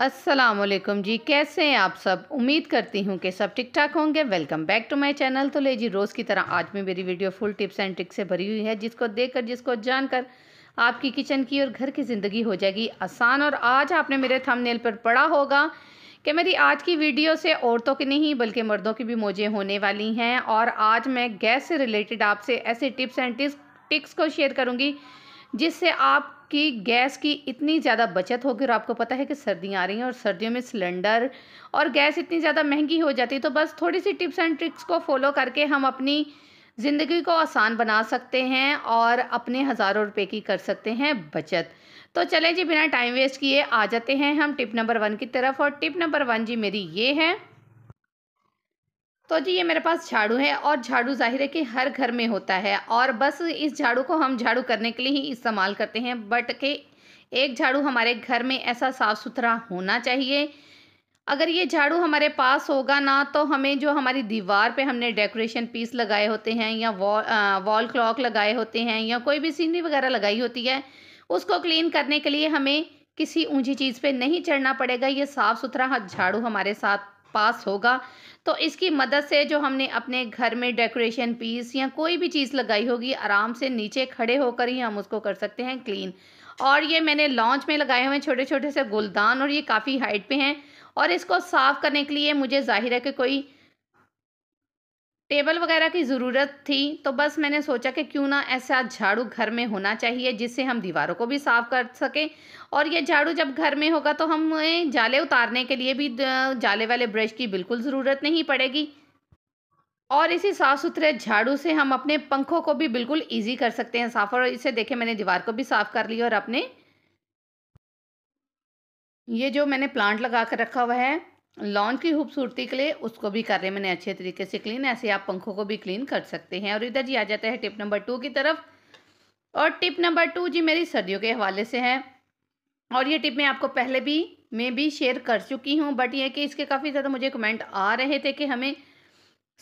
असलम जी कैसे हैं आप सब उम्मीद करती हूँ कि सब ठीक ठाक होंगे welcome back to my channel तो ले जी रोज़ की तरह आज में मेरी video full tips and tricks से भरी हुई है जिसको देखकर जिसको जानकर आपकी किचन की और घर की ज़िंदगी हो जाएगी आसान और आज आपने मेरे थंबनेल पर पढ़ा होगा कि मेरी आज की वीडियो से औरतों की नहीं बल्कि मर्दों की भी मोजें होने वाली हैं और आज मैं गैस से रिलेटेड आपसे ऐसे टिप्स एंड टिक्स को शेयर करूँगी जिससे आप आपकी गैस की इतनी ज़्यादा बचत होगी और आपको पता है कि सर्दियाँ आ रही हैं और सर्दियों में सिलेंडर और गैस इतनी ज़्यादा महंगी हो जाती है तो बस थोड़ी सी टिप्स एंड ट्रिक्स को फॉलो करके हम अपनी ज़िंदगी को आसान बना सकते हैं और अपने हज़ारों रुपए की कर सकते हैं बचत तो चलें जी बिना टाइम वेस्ट किए आ जाते हैं हम टिप नंबर वन की तरफ और टिप नंबर वन जी मेरी ये है तो जी ये मेरे पास झाड़ू है और झाड़ू जाहिर है कि हर घर में होता है और बस इस झाड़ू को हम झाड़ू करने के लिए ही इस्तेमाल करते हैं बट के एक झाड़ू हमारे घर में ऐसा साफ़ सुथरा होना चाहिए अगर ये झाड़ू हमारे पास होगा ना तो हमें जो हमारी दीवार पे हमने डेकोरेशन पीस लगाए होते हैं या वॉल वॉल क्लॉक लगाए होते हैं या कोई भी सीनरी वगैरह लगाई होती है उसको क्लीन करने के लिए हमें किसी ऊंची चीज़ पे नहीं चढ़ना पड़ेगा ये साफ़ सुथरा झाड़ू हमारे साथ पास होगा तो इसकी मदद से जो हमने अपने घर में डेकोरेशन पीस या कोई भी चीज़ लगाई होगी आराम से नीचे खड़े होकर ही हम उसको कर सकते हैं क्लीन और ये मैंने लॉन्च में लगाए हुए छोटे छोटे से गुलदान और ये काफ़ी हाइट पे हैं और इसको साफ़ करने के लिए मुझे जाहिर है कि कोई टेबल वगैरह की ज़रूरत थी तो बस मैंने सोचा कि क्यों ना ऐसा झाड़ू घर में होना चाहिए जिससे हम दीवारों को भी साफ़ कर सकें और ये झाड़ू जब घर में होगा तो हमें जाले उतारने के लिए भी जाले वाले ब्रश की बिल्कुल ज़रूरत नहीं पड़ेगी और इसी साफ़ सुथरे झाड़ू से हम अपने पंखों को भी बिल्कुल ईजी कर सकते हैं साफ़ और इसे देखे मैंने दीवार को भी साफ़ कर लिया और अपने ये जो मैंने प्लांट लगा कर रखा हुआ है लॉन की खूबसूरती के लिए उसको भी कर रहे हैं मैंने अच्छे तरीके से क्लीन ऐसे आप पंखों को भी क्लीन कर सकते हैं और इधर जी आ जाता है टिप नंबर टू की तरफ और टिप नंबर टू जी मेरी सर्दियों के हवाले से है और ये टिप मैं आपको पहले भी मैं भी शेयर कर चुकी हूँ बट ये कि इसके काफ़ी ज़्यादा मुझे कमेंट आ रहे थे कि हमें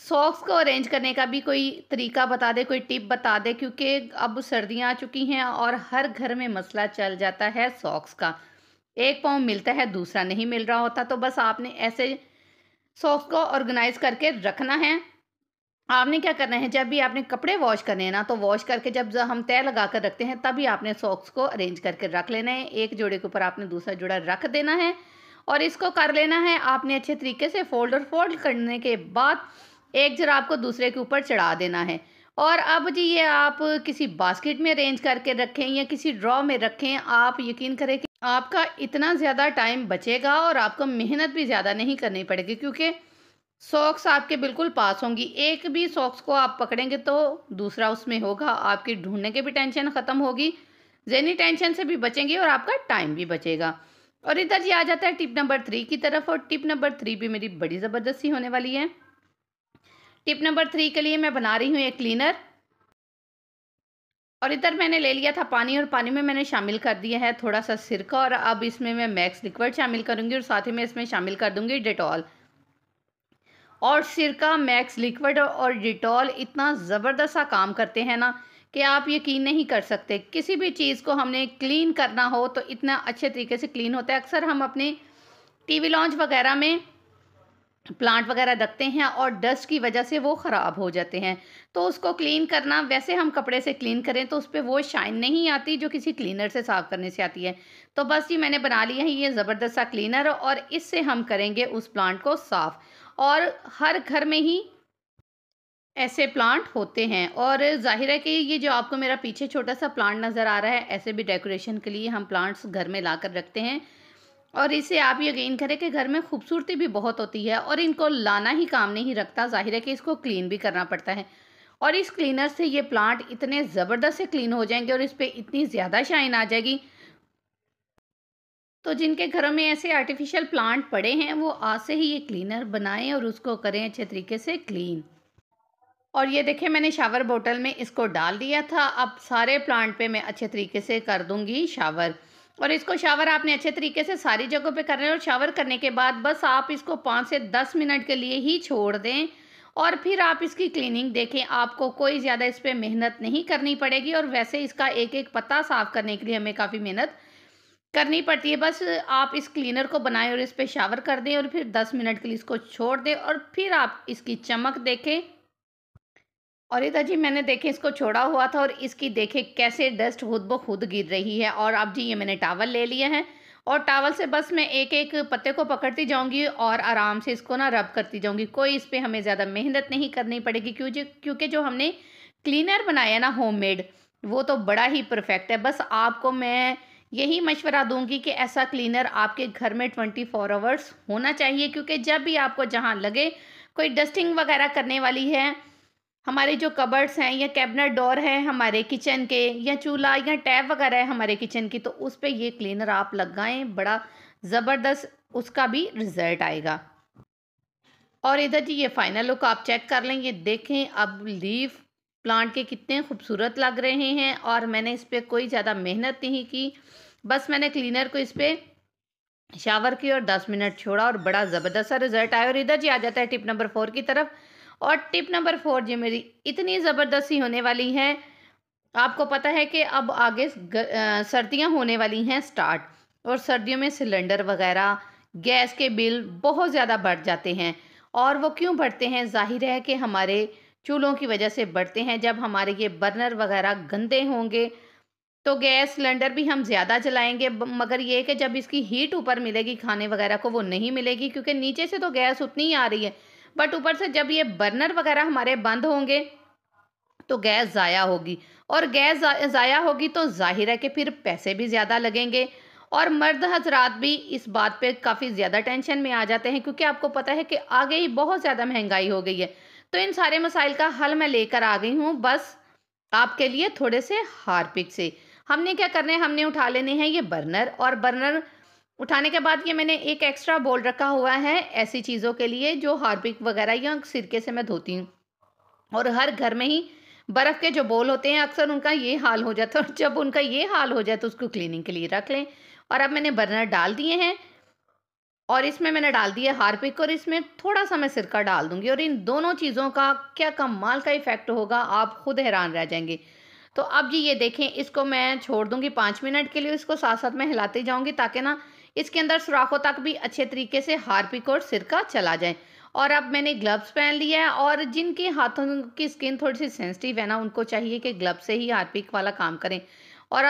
सॉक्स को अरेंज करने का भी कोई तरीका बता दे कोई टिप बता दे क्योंकि अब सर्दियाँ आ चुकी हैं और हर घर में मसला चल जाता है सॉक्स का एक पाँव मिलता है दूसरा नहीं मिल रहा होता तो बस आपने ऐसे सॉक्स को ऑर्गेनाइज करके रखना है आपने क्या करना है जब भी आपने कपड़े वॉश करने हैं ना तो वॉश करके जब हम तय लगा कर रखते हैं तभी आपने सॉक्स को अरेंज करके रख लेना है एक जोड़े के ऊपर आपने दूसरा जोड़ा रख देना है और इसको कर लेना है आपने अच्छे तरीके से फोल्ड और फोल्ड करने के बाद एक जरा आपको दूसरे के ऊपर चढ़ा देना है और अब जी ये आप किसी बास्केट में अरेंज करके रखें या किसी ड्रॉ में रखें आप यकीन करें कि आपका इतना ज़्यादा टाइम बचेगा और आपको मेहनत भी ज़्यादा नहीं करनी पड़ेगी क्योंकि सॉक्स आपके बिल्कुल पास होंगी एक भी सॉक्स को आप पकड़ेंगे तो दूसरा उसमें होगा आपकी ढूंढने की भी टेंशन ख़त्म होगी जहनी टेंशन से भी बचेंगे और आपका टाइम भी बचेगा और इधर ये आ जाता है टिप नंबर थ्री की तरफ और टिप नंबर थ्री भी मेरी बड़ी ज़बरदस्ती होने वाली है टिप नंबर थ्री के लिए मैं बना रही हूँ एक क्लीनर और इधर मैंने ले लिया था पानी और पानी में मैंने शामिल कर दिया है थोड़ा सा सिरका और अब इसमें मैं मैक्स लिक्विड शामिल करूँगी और साथ ही मैं इसमें शामिल कर दूँगी डिटॉल और सिरका मैक्स लिक्विड और डिटॉल इतना ज़बरदस्त सा काम करते हैं ना कि आप यकीन नहीं कर सकते किसी भी चीज़ को हमने क्लीन करना हो तो इतना अच्छे तरीके से क्लीन होता है अक्सर हम अपने वी लॉन्च वगैरह में प्लांट वगैरह रखते हैं और डस्ट की वजह से वो ख़राब हो जाते हैं तो उसको क्लीन करना वैसे हम कपड़े से क्लीन करें तो उस पर वो शाइन नहीं आती जो किसी क्लीनर से साफ़ करने से आती है तो बस ये मैंने बना लिया है ये ज़बरदस्त सा क्लीनर और इससे हम करेंगे उस प्लांट को साफ़ और हर घर में ही ऐसे प्लांट होते हैं और जाहिर है कि ये जो आपको मेरा पीछे छोटा सा प्लांट नज़र आ रहा है ऐसे भी डेकोरेशन के लिए हम प्लांट्स घर में ला कर रखते हैं और इसे आप यकीन करें कि घर में खूबसूरती भी बहुत होती है और इनको लाना ही काम नहीं रखता जाहिर है कि इसको क्लीन भी करना पड़ता है और इस क्लीनर से ये प्लांट इतने ज़बरदस्त से क्लीन हो जाएंगे और इस पर इतनी ज़्यादा शाइन आ जाएगी तो जिनके घरों में ऐसे आर्टिफिशियल प्लांट पड़े हैं वो आज से ही ये क्लीनर बनाएं और उसको करें अच्छे तरीके से क्लीन और ये देखें मैंने शावर बोतल में इसको डाल दिया था अब सारे प्लांट पे मैं अच्छे तरीके से कर दूंगी शावर और इसको शावर आपने अच्छे तरीके से सारी जगह पे करना है और शावर करने के बाद बस आप इसको पाँच से दस मिनट के लिए ही छोड़ दें और फिर आप इसकी क्लीनिंग देखें आपको कोई ज़्यादा इस पर मेहनत नहीं करनी पड़ेगी और वैसे इसका एक एक पत्ता साफ़ करने के लिए हमें काफ़ी मेहनत करनी पड़ती है बस आप इस क्लीनर को बनाएं और इस पर शावर कर दें और फिर दस मिनट के लिए इसको छोड़ दें और फिर आप इसकी चमक देखें और इधर जी मैंने देखे इसको छोड़ा हुआ था और इसकी देखे कैसे डस्ट खुद ब खुद गिर रही है और अब जी ये मैंने टावल ले लिया है और टावल से बस मैं एक एक पत्ते को पकड़ती जाऊंगी और आराम से इसको ना रब करती जाऊंगी कोई इस पर हमें ज़्यादा मेहनत नहीं करनी पड़ेगी क्योंकि क्योंकि जो हमने क्लीनर बनाया ना होममेड वो तो बड़ा ही परफेक्ट है बस आपको मैं यही मशवरा दूंगी कि ऐसा क्लीनर आपके घर में ट्वेंटी फोर आवर्स होना चाहिए क्योंकि जब भी आपको जहाँ लगे कोई डस्टिंग वगैरह करने वाली है हमारे जो कबर्ड्स हैं या कैबिनेट डोर है हमारे किचन के या चूल्हा या टैब वगैरह है हमारे किचन की तो उस पर ये क्लीनर आप लगाएं बड़ा ज़बरदस्त उसका भी रिज़ल्ट आएगा और इधर जी ये फाइनल लुक आप चेक कर लें ये देखें अब लीफ प्लांट के कितने खूबसूरत लग रहे हैं और मैंने इस पर कोई ज़्यादा मेहनत नहीं की बस मैंने क्लीनर को इस पर शावर की और दस मिनट छोड़ा और बड़ा ज़बरदस्त सा रिज़ल्ट आया और इधर जी आ जाता है टिप नंबर फोर की तरफ और टिप नंबर फोर जी मेरी इतनी ज़बरदस्ती होने वाली है आपको पता है कि अब आगे सर्दियाँ होने वाली हैं स्टार्ट और सर्दियों में सिलेंडर वगैरह गैस के बिल बहुत ज़्यादा बढ़ जाते हैं और वो क्यों बढ़ते हैं जाहिर है कि हमारे चूल्हों की वजह से बढ़ते हैं जब हमारे ये बर्नर वगैरह गंदे होंगे तो गैस सिलेंडर भी हम ज़्यादा जलाएंगे मगर ये कि जब इसकी हीट ऊपर मिलेगी खाने वगैरह को वो नहीं मिलेगी क्योंकि नीचे से तो गैस उतनी ही आ रही है बट ऊपर से जब ये बर्नर वगैरह हमारे बंद होंगे तो गैस ज़ाया होगी और गैस ज़ाया होगी तो जाहिर है कि फिर पैसे भी ज़्यादा लगेंगे और मर्द हजरात भी इस बात पे काफ़ी ज़्यादा टेंशन में आ जाते हैं क्योंकि आपको पता है कि आगे ही बहुत ज़्यादा महंगाई हो गई है तो इन सारे मसाइल का हल मैं लेकर आ गई हूँ बस आपके लिए थोड़े से हार्पिक से हमने क्या करने है हमने उठा लेने हैं ये बर्नर और बर्नर उठाने के बाद ये मैंने एक एक्स्ट्रा बोल रखा हुआ है ऐसी चीज़ों के लिए जो हार्पिक वगैरह या सिरके से मैं धोती हूँ और हर घर में ही बर्फ़ के जो बोल होते हैं अक्सर उनका ये हाल हो जाता है और जब उनका ये हाल हो जाए तो उसको क्लीनिंग के लिए रख लें और अब मैंने बर्नर डाल दिए हैं और इसमें मैंने डाल दिया हार्पिक और इसमें थोड़ा सा मैं सिरका डाल दूंगी और इन दोनों चीज़ों का क्या कमाल का इफ़ेक्ट होगा आप खुद हैरान रह जाएंगे तो अब जी ये देखें इसको मैं छोड़ दूंगी पाँच मिनट के लिए इसको साथ साथ में हिलाती जाऊंगी ताकि ना इसके अंदर सुराखों तक भी अच्छे तरीके से हारपिक और सिरका चला जाए और अब मैंने ग्लव्स पहन लिया है और जिनके हाथों की स्किन थोड़ी सी सेंसिटिव है ना उनको चाहिए कि ग्लव्स से ही पिक वाला काम करें और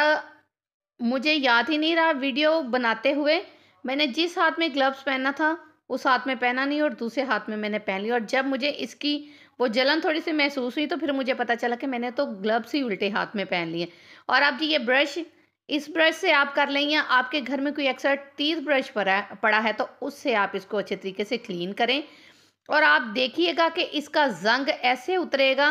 मुझे याद ही नहीं रहा वीडियो बनाते हुए मैंने जिस हाथ में ग्लव्स पहना था उस हाथ में पहना नहीं और दूसरे हाथ में मैंने पहन लिया और जब मुझे इसकी वो जलन थोड़ी सी महसूस हुई तो फिर मुझे पता चला कि मैंने तो ग्लव्स ही उल्टे हाथ में पहन लिए और अब जी ये ब्रश इस ब्रश से आप कर लें या आपके घर में कोई एक्स्ट्रा टीथ ब्रश पड़ा पड़ा है तो उससे आप इसको अच्छे तरीके से क्लीन करें और आप देखिएगा कि इसका जंग ऐसे उतरेगा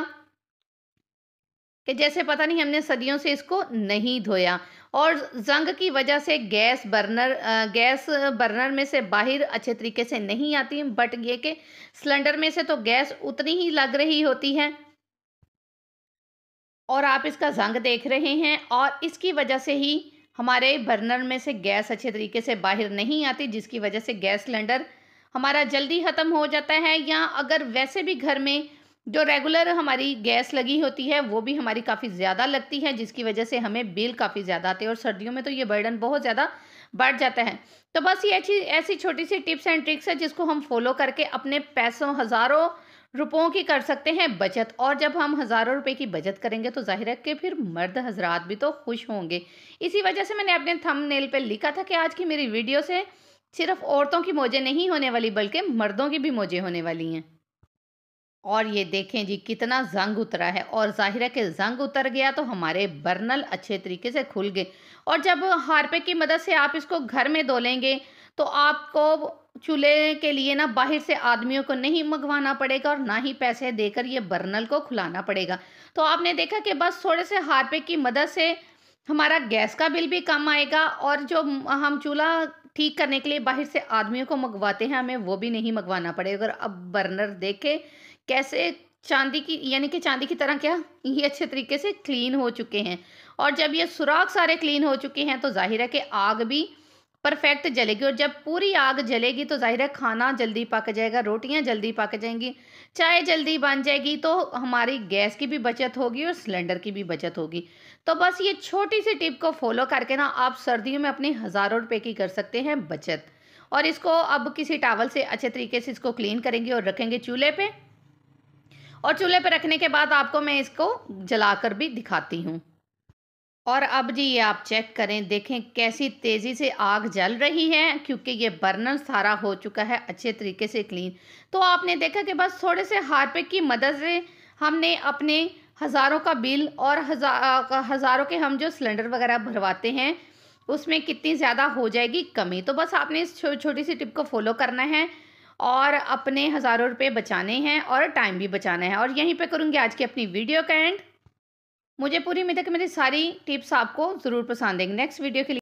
कि जैसे पता नहीं हमने सदियों से इसको नहीं धोया और जंग की वजह से गैस बर्नर गैस बर्नर में से बाहर अच्छे तरीके से नहीं आती बट ये कि सिलेंडर में से तो गैस उतनी ही लग रही होती है और आप इसका जंग देख रहे हैं और इसकी वजह से ही हमारे बर्नर में से गैस अच्छे तरीके से बाहर नहीं आती जिसकी वजह से गैस सिलेंडर हमारा जल्दी ख़त्म हो जाता है या अगर वैसे भी घर में जो रेगुलर हमारी गैस लगी होती है वो भी हमारी काफ़ी ज़्यादा लगती है जिसकी वजह से हमें बिल काफ़ी ज़्यादा आते हैं और सर्दियों में तो ये बर्डन बहुत ज़्यादा बढ़ जाता है तो बस ये अच्छी ऐसी छोटी सी टिप्स एंड ट्रिक्स है जिसको हम फॉलो करके अपने पैसों हज़ारों रुपयों की कर सकते हैं बचत और जब हम हज़ारों रुपए की बचत करेंगे तो जाहिर है कि फिर मर्द हजरात भी तो खुश होंगे इसी वजह से मैंने अपने थंबनेल पे लिखा था कि आज की मेरी वीडियो से सिर्फ औरतों की मौजें नहीं होने वाली बल्कि मर्दों की भी मौजें होने वाली हैं और ये देखें जी कितना जंग उतरा है और जाहिर है कि जंग उतर गया तो हमारे बर्नल अच्छे तरीके से खुल गए और जब हारपे की मदद से आप इसको घर में धो लेंगे तो आपको चूल्हे के लिए ना बाहर से आदमियों को नहीं मंगवाना पड़ेगा और ना ही पैसे देकर ये बर्नल को खुलाना पड़ेगा तो आपने देखा कि बस थोड़े से हारपे की मदद से हमारा गैस का बिल भी कम आएगा और जो हम चूल्हा ठीक करने के लिए बाहर से आदमियों को मंगवाते हैं हमें वो भी नहीं मंगवाना पड़ेगा और अब बर्नर देखे कैसे चांदी की यानी कि चांदी की तरह क्या ये अच्छे तरीके से क्लीन हो चुके हैं और जब ये सुराख सारे क्लीन हो चुके हैं तो जाहिर है कि आग भी परफेक्ट जलेगी और जब पूरी आग जलेगी तो ज़ाहिर है खाना जल्दी पक जाएगा रोटियां जल्दी पक जाएंगी चाय जल्दी बन जाएगी तो हमारी गैस की भी बचत होगी और सिलेंडर की भी बचत होगी तो बस ये छोटी सी टिप को फॉलो करके ना आप सर्दियों में अपने हज़ारों रुपये की कर सकते हैं बचत और इसको अब किसी टावल से अच्छे तरीके से इसको क्लीन करेंगे और रखेंगे चूल्हे पर और चूल्हे पर रखने के बाद आपको मैं इसको जला भी दिखाती हूँ और अब जी ये आप चेक करें देखें कैसी तेज़ी से आग जल रही है क्योंकि ये बर्नर सारा हो चुका है अच्छे तरीके से क्लीन तो आपने देखा कि बस थोड़े से हारपे की मदद से हमने अपने हज़ारों का बिल और हज़ार हज़ारों के हम जो सिलेंडर वगैरह भरवाते हैं उसमें कितनी ज़्यादा हो जाएगी कमी तो बस आपने इस छो, छोटी सी टिप को फॉलो करना है और अपने हज़ारों रुपये बचाने हैं और टाइम भी बचाना है और यहीं पर करूँगी आज की अपनी वीडियो का एंड मुझे पूरी उम्मीद है कि मेरी सारी टिप्स आपको ज़रूर पसंद आएंगे नेक्स्ट वीडियो के लिए